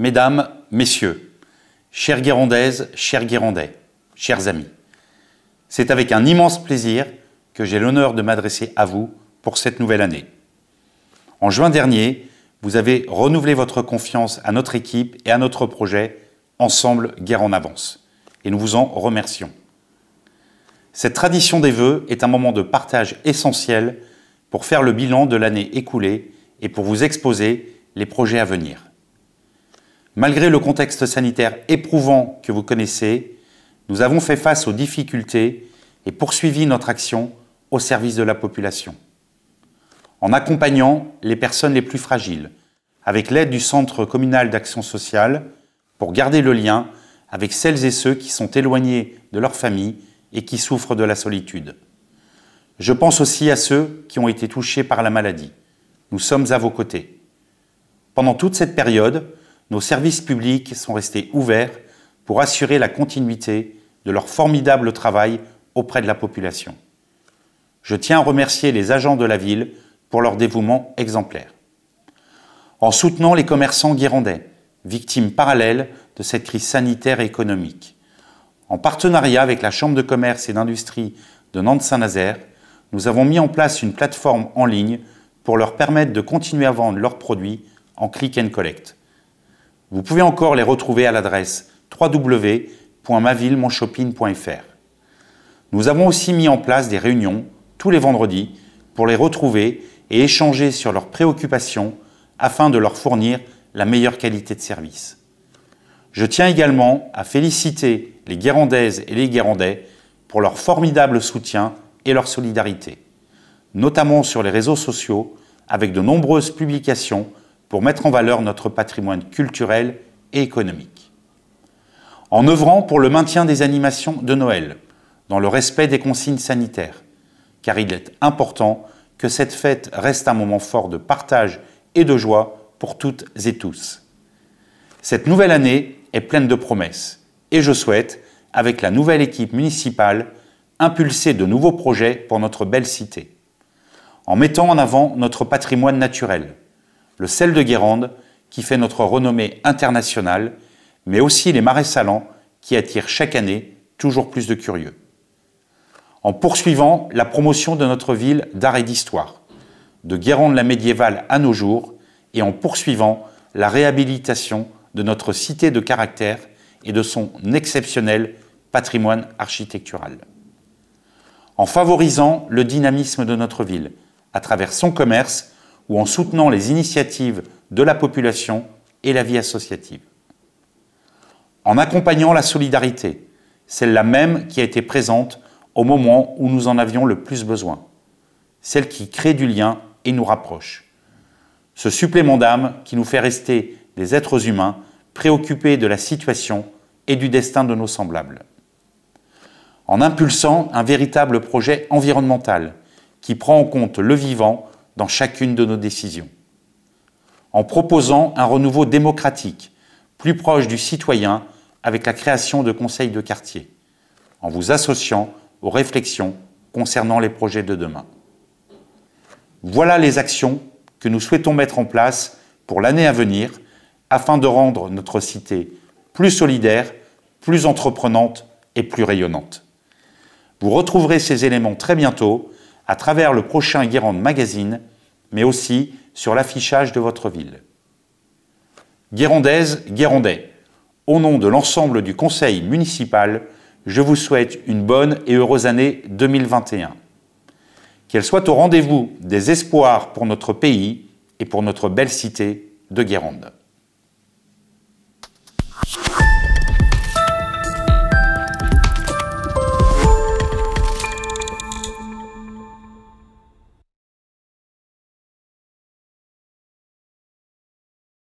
Mesdames, Messieurs, chères Guérandaises, chers Guérandais, chers amis, c'est avec un immense plaisir que j'ai l'honneur de m'adresser à vous pour cette nouvelle année. En juin dernier, vous avez renouvelé votre confiance à notre équipe et à notre projet Ensemble Guerre en avance, et nous vous en remercions. Cette tradition des vœux est un moment de partage essentiel pour faire le bilan de l'année écoulée et pour vous exposer les projets à venir. Malgré le contexte sanitaire éprouvant que vous connaissez, nous avons fait face aux difficultés et poursuivi notre action au service de la population. En accompagnant les personnes les plus fragiles, avec l'aide du Centre communal d'action sociale, pour garder le lien avec celles et ceux qui sont éloignés de leur famille et qui souffrent de la solitude. Je pense aussi à ceux qui ont été touchés par la maladie. Nous sommes à vos côtés. Pendant toute cette période, nos services publics sont restés ouverts pour assurer la continuité de leur formidable travail auprès de la population. Je tiens à remercier les agents de la ville pour leur dévouement exemplaire. En soutenant les commerçants guirandais, victimes parallèles de cette crise sanitaire et économique, en partenariat avec la Chambre de commerce et d'industrie de Nantes-Saint-Nazaire, nous avons mis en place une plateforme en ligne pour leur permettre de continuer à vendre leurs produits en click and collect. Vous pouvez encore les retrouver à l'adresse www.mavillemonshopping.fr. Nous avons aussi mis en place des réunions tous les vendredis pour les retrouver et échanger sur leurs préoccupations afin de leur fournir la meilleure qualité de service. Je tiens également à féliciter les Guérandaises et les Guérandais pour leur formidable soutien et leur solidarité, notamment sur les réseaux sociaux avec de nombreuses publications pour mettre en valeur notre patrimoine culturel et économique. En œuvrant pour le maintien des animations de Noël, dans le respect des consignes sanitaires, car il est important que cette fête reste un moment fort de partage et de joie pour toutes et tous. Cette nouvelle année est pleine de promesses et je souhaite, avec la nouvelle équipe municipale, impulser de nouveaux projets pour notre belle cité, en mettant en avant notre patrimoine naturel, le sel de Guérande, qui fait notre renommée internationale, mais aussi les marais salants, qui attirent chaque année toujours plus de curieux. En poursuivant la promotion de notre ville d'art et d'histoire, de Guérande la médiévale à nos jours, et en poursuivant la réhabilitation de notre cité de caractère et de son exceptionnel patrimoine architectural. En favorisant le dynamisme de notre ville à travers son commerce, ou en soutenant les initiatives de la population et la vie associative. En accompagnant la solidarité, celle-là même qui a été présente au moment où nous en avions le plus besoin, celle qui crée du lien et nous rapproche. Ce supplément d'âme qui nous fait rester des êtres humains préoccupés de la situation et du destin de nos semblables. En impulsant un véritable projet environnemental qui prend en compte le vivant dans chacune de nos décisions. En proposant un renouveau démocratique, plus proche du citoyen, avec la création de conseils de quartier, en vous associant aux réflexions concernant les projets de demain. Voilà les actions que nous souhaitons mettre en place pour l'année à venir afin de rendre notre cité plus solidaire, plus entreprenante et plus rayonnante. Vous retrouverez ces éléments très bientôt à travers le prochain Guérande Magazine, mais aussi sur l'affichage de votre ville. Guérandaise, Guérandais, au nom de l'ensemble du conseil municipal, je vous souhaite une bonne et heureuse année 2021. Qu'elle soit au rendez-vous des espoirs pour notre pays et pour notre belle cité de Guérande.